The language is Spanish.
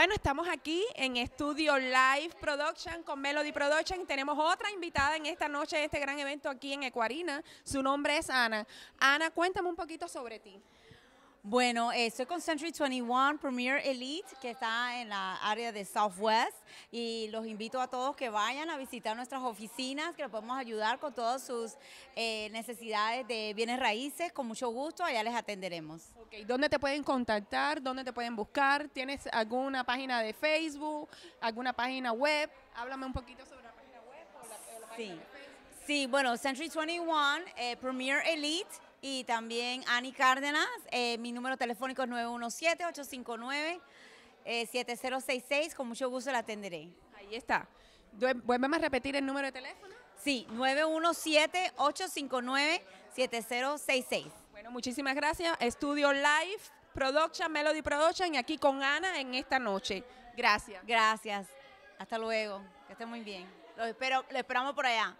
bueno, estamos aquí en Estudio Live Production con Melody Production tenemos otra invitada en esta noche de este gran evento aquí en Ecuarina. Su nombre es Ana. Ana, cuéntame un poquito sobre ti. Bueno, estoy con Century 21 Premier Elite, que está en la área de Southwest, y los invito a todos que vayan a visitar nuestras oficinas, que les podemos ayudar con todas sus eh, necesidades de bienes raíces, con mucho gusto, allá les atenderemos. Okay. ¿Dónde te pueden contactar? ¿Dónde te pueden buscar? ¿Tienes alguna página de Facebook? ¿Alguna página web? Háblame un poquito sobre la página web o la, sí. Sí, bueno, Century 21, eh, Premier Elite y también Annie Cárdenas. Eh, mi número telefónico es 917-859-7066. Eh, con mucho gusto la atenderé. Ahí está. Vuelve a repetir el número de teléfono. Sí, 917-859-7066. Bueno, muchísimas gracias. Estudio Live Production, Melody Production y aquí con Ana en esta noche. Gracias. Gracias. Hasta luego. Que estén muy bien. Los espero, lo esperamos por allá.